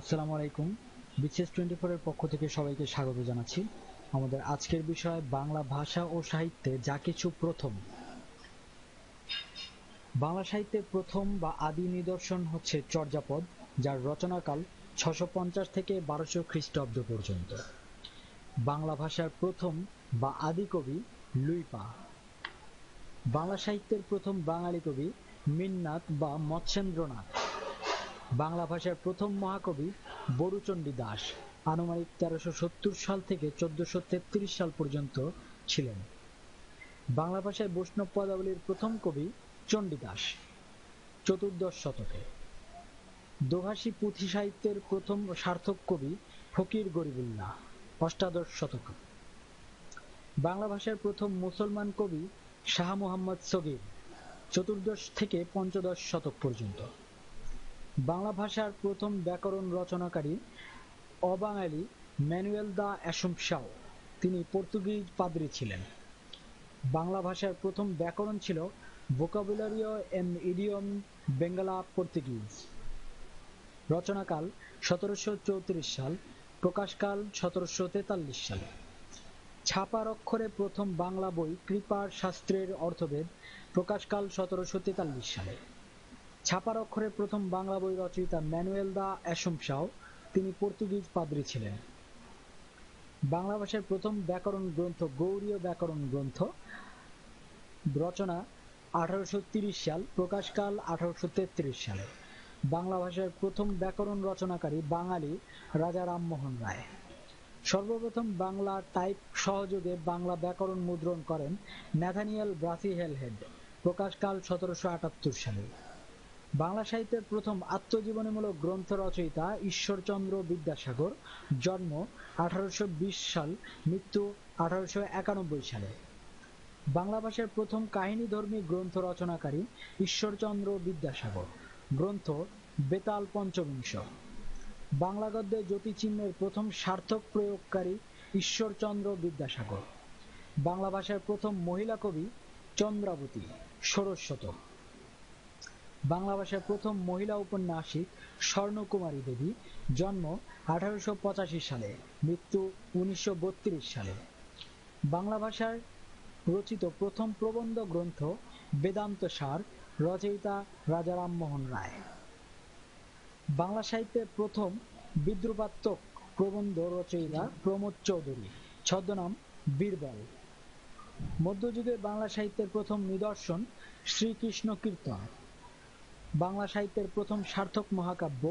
আসসালামু আলাইকুম BCS twenty ফোরের পক্ষ থেকে সবাইকে স্বাগত জানাচ্ছি আমাদের আজকের বিষয় বাংলা ভাষা ও সাহিত্যে যা কিছু প্রথম বাংলা সাহিত্যের প্রথম বা আদি নিদর্শন হচ্ছে চর্যাপদ যার রচনাকাল ছশো পঞ্চাশ থেকে বারোশো খ্রিস্টাব্দ পর্যন্ত বাংলা ভাষার প্রথম বা আদি কবি লুইপা বাংলা সাহিত্যের প্রথম বাঙালি কবি মিন্নাথ বা মৎস্যেন্দ্রনাথ বাংলা ভাষার প্রথম মহাকবি বড়ুচণ্ডী দাস আনুমানিক তেরোশো সত্তর সাল থেকে চোদ্দশো তেত্রিশ সাল পর্যন্ত ছিলেন বাংলা ভাষায় বৈষ্ণব পদাবলীর প্রথম কবি চণ্ডীদাস চতুর্দশ শতকে দোভাষী পুঁথি সাহিত্যের প্রথম সার্থক কবি ফকির গরিবুল্লাহ অষ্টাদশ শতক বাংলা ভাষার প্রথম মুসলমান কবি শাহ মোহাম্মদ সগির চতুর্দশ থেকে পঞ্চদশ শতক পর্যন্ত বাংলা ভাষার প্রথম ব্যাকরণ রচনাকারী অবাঙালি ম্যানুয়েল দ্য অ্যাসুমশাও তিনি পর্তুগিজ পাদ্রী ছিলেন বাংলা ভাষার প্রথম ব্যাকরণ ছিল ভোকাবুলারিও এম ইডিয়ম বেঙ্গালা পর্তুগিজ রচনাকাল সতেরোশো চৌত্রিশ সাল প্রকাশকাল সতেরোশো তেতাল্লিশ সাল ছাপার অক্ষরে প্রথম বাংলা বই কৃপার শাস্ত্রের অর্থভেদ প্রকাশকাল সতেরোশো তেতাল্লিশ সালে ছাপার অক্ষরে প্রথম বাংলা বই রচয়িতা ম্যানুয়েল দা অ্যাসম শাহ তিনি পর্তুগিজ পাদ্রী ছিলেন বাংলা ভাষার প্রথম ব্যাকরণ গ্রন্থ গৌরীয় ব্যাকরণ গ্রন্থ রচনা আঠারোশো সাল প্রকাশকাল আঠারোশো সালে বাংলা ভাষার প্রথম ব্যাকরণ রচনাকারী বাঙালি রাজা রামমোহন রায় সর্বপ্রথম বাংলা টাইপ সহযোগে বাংলা ব্যাকরণ মুদ্রণ করেন ন্যাথানিয়াল ব্রাসি হেলহেড প্রকাশকাল সতেরোশো সালে বাংলা সাহিত্যের প্রথম আত্মজীবনীমূলক গ্রন্থ রচয়িতা ঈশ্বরচন্দ্র বিদ্যাসাগর জন্ম আঠারোশো সাল মৃত্যু আঠারোশো সালে বাংলা ভাষার প্রথম কাহিনীধর্মী গ্রন্থ রচনাকারী ঈশ্বরচন্দ্র বিদ্যাসাগর গ্রন্থ বেতাল পঞ্চবিংশ বাংলা গদ্যে জ্যোতিচিহ্নের প্রথম সার্থক প্রয়োগকারী ঈশ্বরচন্দ্র বিদ্যাসাগর বাংলা ভাষার প্রথম মহিলা কবি চন্দ্রাবতী ষোড়শ শতক বাংলা ভাষার প্রথম মহিলা উপন্যাসিক স্বর্ণকুমারী দেবী জন্ম আঠারোশো সালে মৃত্যু উনিশশো সালে বাংলা ভাষার রচিত প্রথম প্রবন্ধ গ্রন্থ বেদান্ত সার রচয়িতা রাজা রামমোহন রায় বাংলা সাহিত্যের প্রথম বিদ্রুপাত্মক প্রবন্ধ রচয়িতা প্রমোদ চৌধুরী ছদ্মনাম বীরবল মধ্যযুগে বাংলা সাহিত্যের প্রথম নিদর্শন শ্রীকৃষ্ণ কীর্তন বাংলা সাহিত্যের প্রথম সার্থক মহাকাব্য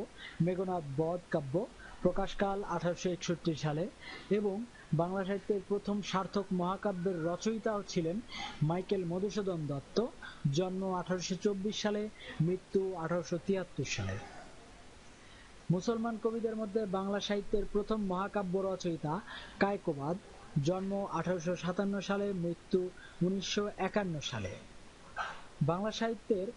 মেঘনাদ বধ কাব্য প্রকাশকাল আঠারোশো একষট্টি সালে এবং বাংলা সাহিত্যের প্রথম সার্থক মহাকাব্যের রচয়িতাও ছিলেন মাইকেল মধুসূদন দত্ত জন্ম আঠারোশো সালে মৃত্যু আঠারোশো সালে মুসলমান কবিদের মধ্যে বাংলা সাহিত্যের প্রথম মহাকাব্য রচয়িতা কায়কোবাদ জন্ম আঠারোশো সালে মৃত্যু উনিশশো সালে বাংলা সাহিত্যের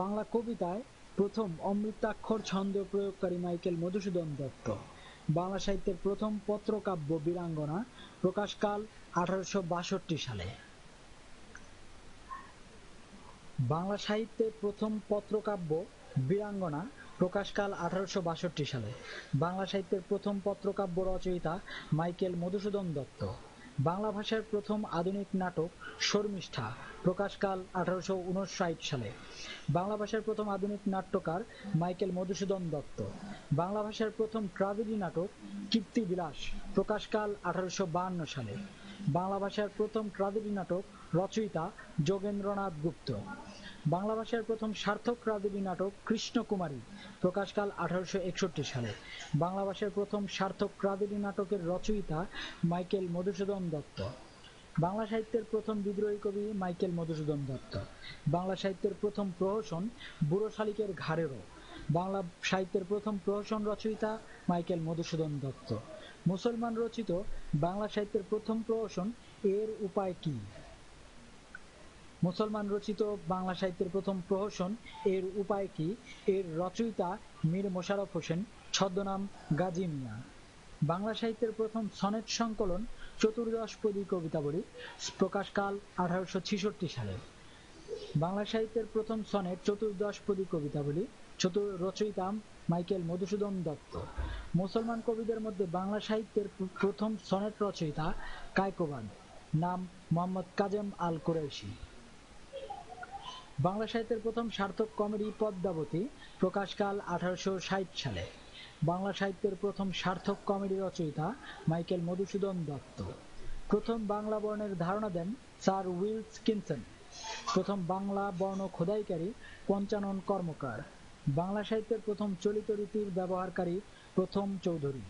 বাংলা কবিতায় প্রথম অমৃতাক্ষর ছন্দ প্রয়োগকারী মাইকেল মধুসূদন দত্ত বাংলা সাহিত্যের প্রথম পত্রকাব্য বীরাঙ্গনা প্রকাশকাল আঠারোশো সালে বাংলা সাহিত্যে প্রথম পত্রকাব্য বীরাঙ্গনা প্রকাশকাল আঠারোশো সালে বাংলা সাহিত্যের প্রথম পত্রকাব্য রচয়িতা মাইকেল মধুসূদন দত্ত বাংলা ভাষার প্রথম আধুনিক নাটক শর্মিষ্ঠা প্রকাশকাল আঠারোশো সালে বাংলা ভাষার প্রথম আধুনিক নাট্যকার মাইকেল মধুসূদন দত্ত বাংলা ভাষার প্রথম ট্রাভেলি নাটক কীর্তিবিলাস প্রকাশকাল আঠারোশো সালে বাংলা ভাষার প্রথম ট্রাজেডি নাটক রচয়িতা যোগেন্দ্রনাথ গুপ্ত বাংলা ভাষার প্রথম সার্থক রাজনী নাটক কৃষ্ণ কৃষ্ণকুমারী প্রকাশকাল আঠারোশো সালে বাংলা ভাষার প্রথম সার্থক রাজনী নাটকের রচয়িতা মাইকেল মধুসূদন দত্ত বাংলা সাহিত্যের প্রথম বিদ্রোহী কবি মাইকেল মধুসূদন দত্ত বাংলা সাহিত্যের প্রথম প্রহসন বুড়ো শালিকের ঘাড়েরও বাংলা সাহিত্যের প্রথম প্রহসন রচয়িতা মাইকেল মধুসূদন দত্ত মুসলমান রচিত বাংলা সাহিত্যের প্রথম প্রহসন এর উপায় কী মুসলমান রচিত বাংলা সাহিত্যের প্রথম প্রহসন এর উপায় কি এর রচয়িতা মীর মোশারফ হোসেন ছদ্মনাম গাজী মিয়া বাংলা সাহিত্যের প্রথম সনেট সংকলন চতুর্দশপদী কবিতাবলী প্রকাশকাল আঠারোশো সালে বাংলা সাহিত্যের প্রথম সনেট চতুর্দশপদী কবিতাবলী চতুর রচয়িতা মাইকেল মধুসূদন দত্ত মুসলমান কবিদের মধ্যে বাংলা সাহিত্যের প্রথম সনেট রচয়িতা কায়কোবাদ নাম মোহাম্মদ কাজেম আল কুরাইশি বাংলা সাহিত্যের প্রথম সার্থক কমেডি পদ্মাবতী প্রকাশকাল আঠারোশো সালে বাংলা সাহিত্যের প্রথম সার্থক কমেডি রচয়িতা মাইকেল মধুসূদন দত্ত প্রথম বাংলা বর্ণের ধারণা দেন স্যার উইলস কিনসন প্রথম বাংলা বর্ণ খোদাইকারী পঞ্চানন কর্মকার বাংলা সাহিত্যের প্রথম চলিত রীতির ব্যবহারকারী প্রথম চৌধুরী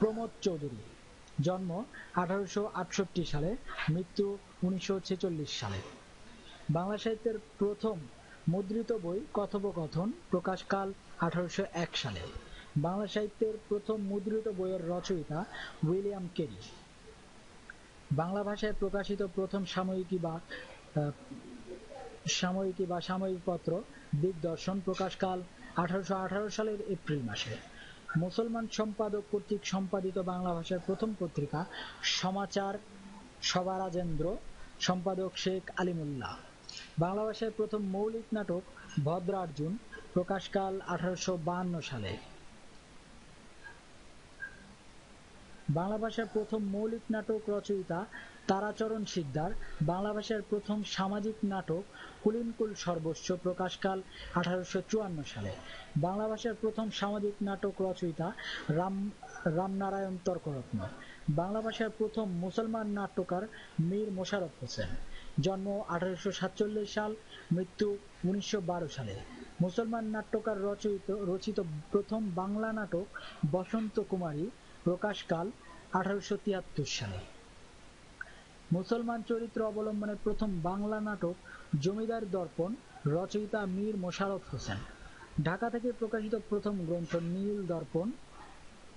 প্রমোদ চৌধুরী জন্ম আঠারোশো সালে মৃত্যু উনিশশো সালে বাংলা সাহিত্যের প্রথম মুদ্রিত বই কথোপকথন প্রকাশকাল আঠারোশো এক সালে বাংলা সাহিত্যের প্রথম মুদ্রিত বইয়ের রচয়িতা উইলিয়াম কেরি বাংলা ভাষায় প্রকাশিত প্রথম সাময়িকী বা সাময়িকী বা সাময়িক পত্র দিগদর্শন প্রকাশকাল আঠারোশো সালের এপ্রিল মাসে মুসলমান সম্পাদক কর্তৃক সম্পাদিত বাংলা ভাষার প্রথম পত্রিকা সমাচার সবারাজেন্দ্র সম্পাদক শেখ আলিমুল্লাহ বাংলা ভাষায় প্রথম মৌলিক নাটক ভদ্রার্জুন প্রকাশকাল আঠারোশো সালে বাংলা ভাষার প্রথম মৌলিক নাটক রচয়িতা তারাচরণ শিকদার বাংলা ভাষার প্রথম সামাজিক নাটক কুলিনকুল সর্বস্ব প্রকাশকাল আঠারোশো সালে বাংলা ভাষার প্রথম সামাজিক নাটক রচয়িতা রাম রামনারায়ণ তর্করত্ন বাংলা ভাষার প্রথম মুসলমান নাট্যকার মীর মোশারফ হোসেন জন্ম আঠারোশো সাতচল্লিশ সাল মৃত্যু উনিশশো সালে মুসলমান নাট্যকার রচিত রচিত প্রথম বাংলা নাটক বসন্ত কুমারী প্রকাশকাল আঠারোশো সালে মুসলমান চরিত্র অবলম্বনে প্রথম বাংলা নাটক জমিদার দর্পণ রচয়িতা মীর মোশারফ হোসেন ঢাকা থেকে প্রকাশিত প্রথম গ্রন্থ নীল দর্পণ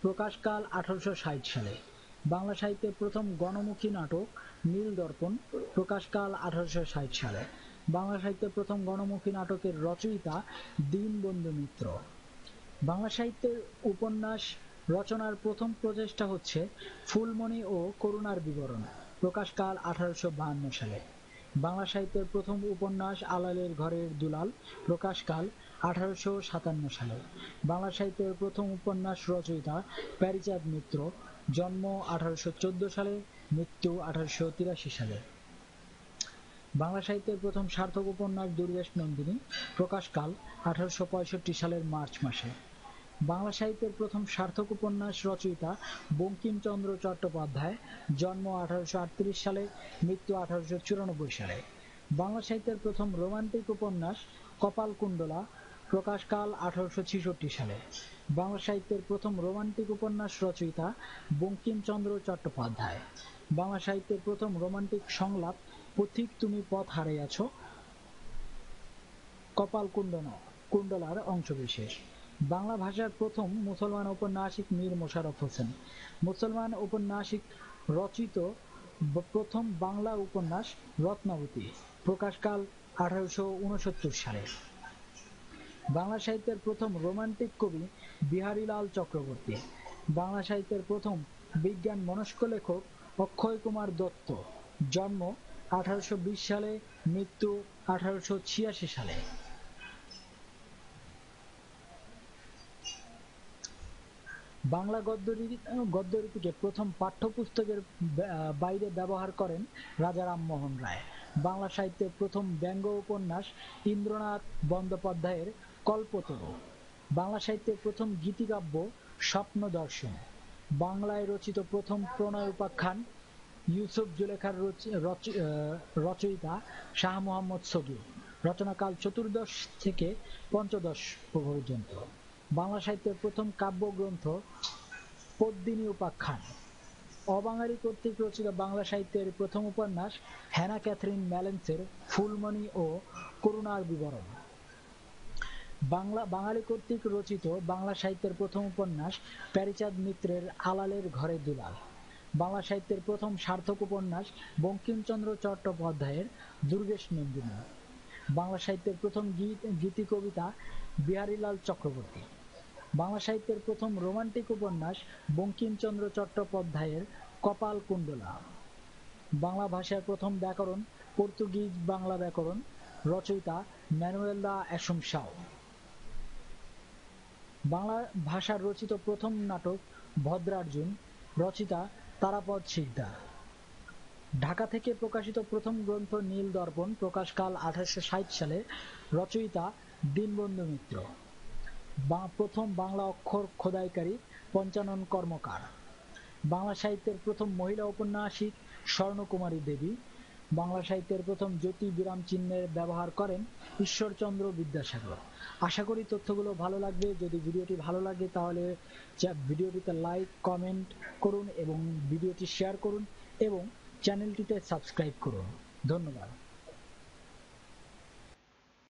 প্রকাশকাল আঠারোশো সালে বাংলা সাহিত্যের প্রথম গণমুখী নাটক নীল নীলদর্পণ প্রকাশকাল আঠারোশো ষাট সালে বাংলা সাহিত্যের প্রথম গণমুখী নাটকের রচয়িতা দীনবন্ধু মিত্র বাংলা সাহিত্যের উপন্যাস রচনার প্রথম প্রচেষ্টা হচ্ছে ফুলমণি ও করুণার বিবরণ প্রকাশকাল আঠারোশো বাহান্ন সালে বাংলা সাহিত্যের প্রথম উপন্যাস আলালের ঘরের দুলাল প্রকাশকাল আঠারোশো সাতান্ন সালে বাংলা সাহিত্যের প্রথম উপন্যাস রচয়িতা প্যারিচাঁদ মিত্র জন্ম আঠারোশো সালে মৃত্যু আঠারোশো সালে বাংলা সাহিত্যের প্রথম সার্থক উপন্যাস দুর্গেশ নন্দিনী প্রকাশকাল আঠারোশো সালের মার্চ মাসে বাংলা সাহিত্যের প্রথম সার্থক উপন্যাস রচয়িতা বঙ্কিমচন্দ্র চট্টোপাধ্যায় জন্ম আঠারোশো সালে মৃত্যু আঠারোশো সালে বাংলা সাহিত্যের প্রথম রোমান্টিক উপন্যাস কপালকুণ্ডলা প্রকাশকাল আঠারোশো সালে বাংলা সাহিত্যের প্রথম রোমান্টিক উপন্যাস রচয়িতা বঙ্কিমচন্দ্র চট্টোপাধ্যায় বাংলা সাহিত্যের প্রথম রোমান্টিক সংলাপ পথিক তুমি পথ হারাইয়াছ কপাল কুণ্ডন কুণ্ডলার অংশবিশেষ বাংলা ভাষার প্রথম মুসলমান ঔপন্যাসিক মীর মোশারফ হোসেন মুসলমান ঔপন্যাসিক রচিত প্রথম বাংলা উপন্যাস রত্নাবতী প্রকাশকাল আঠারোশো সালে বাংলা সাহিত্যের প্রথম রোমান্টিক কবি বিহারীলাল চক্রবর্তী বাংলা সাহিত্যের প্রথম বিজ্ঞান মনস্ক লেখক অক্ষয় কুমার দত্ত জন্ম আঠারোশো সালে মৃত্যু আঠারোশো সালে বাংলা গদ্যরীতিকে প্রথম পাঠ্যপুস্তকের বাইরে ব্যবহার করেন রাজা রামমোহন রায় বাংলা সাহিত্যের প্রথম ব্যঙ্গ উপন্যাস ইন্দ্রনাথ বন্দ্যোপাধ্যায়ের কল্পতরু বাংলা সাহিত্যের প্রথম গীতিকাব্য স্বপ্ন দর্শন বাংলায় রচিত প্রথম প্রণয় উপাখ্যান ইউসুফ জুলেখার রচয়িতা শাহ মোহাম্মদ সগির রচনাকাল চতুর্দশ থেকে পঞ্চদশ পর্যন্ত বাংলা সাহিত্যের প্রথম কাব্যগ্রন্থ পদ্মিনী উপাখ্যান অবাঙালি কর্তৃক রচিত বাংলা সাহিত্যের প্রথম উপন্যাস হ্যানা ক্যাথরিন ম্যালেন্সের ফুলমণি ও করুণার বিবরণ বাংলা বাঙালি কর্তৃক রচিত বাংলা সাহিত্যের প্রথম উপন্যাস প্যারিচাঁদ মিত্রের আলালের ঘরে দুলাল বাংলা সাহিত্যের প্রথম সার্থক উপন্যাস বঙ্কিমচন্দ্র চট্টোপাধ্যায়ের দুর্গেশ নন্দিনী বাংলা সাহিত্যের প্রথম গীত গীতি কবিতা বিহারীলাল চক্রবর্তী বাংলা সাহিত্যের প্রথম রোমান্টিক উপন্যাস বঙ্কিমচন্দ্র চট্টোপাধ্যায়ের কপাল কুণ্ডলা বাংলা ভাষার প্রথম ব্যাকরণ পর্তুগিজ বাংলা ব্যাকরণ রচয়িতা ম্যানুয়েল দা অ্যাসুম বাংলা ভাষার রচিত প্রথম নাটক ভদ্রার্জুন, রচিতা তারাপদ শিকদার। ঢাকা থেকে প্রকাশিত প্রথম গ্রন্থ নীল-দর্পণ, প্রকাশকাল আঠাশশো ষাট সালে, রচয়িতা দীনবন্ধু মিত্র। বা প্রথম বাংলা অক্ষর খোদাইকারী পঞ্চানন কর্মকার। বাংলা সাহিত্যের প্রথম মহিলা উপন্যাসিক স্বর্ণকুমারী দেবী। বাংলা সাহিত্যের প্রথম জ্যোতি বিরাম চিহ্নের ব্যবহার করেন ঈশ্বরচন্দ্র বিদ্যাসাগর আশা করি তথ্যগুলো ভালো লাগবে যদি ভিডিওটি ভালো লাগে তাহলে ভিডিওটিতে লাইক কমেন্ট করুন এবং ভিডিওটি শেয়ার করুন এবং চ্যানেলটিতে সাবস্ক্রাইব করুন ধন্যবাদ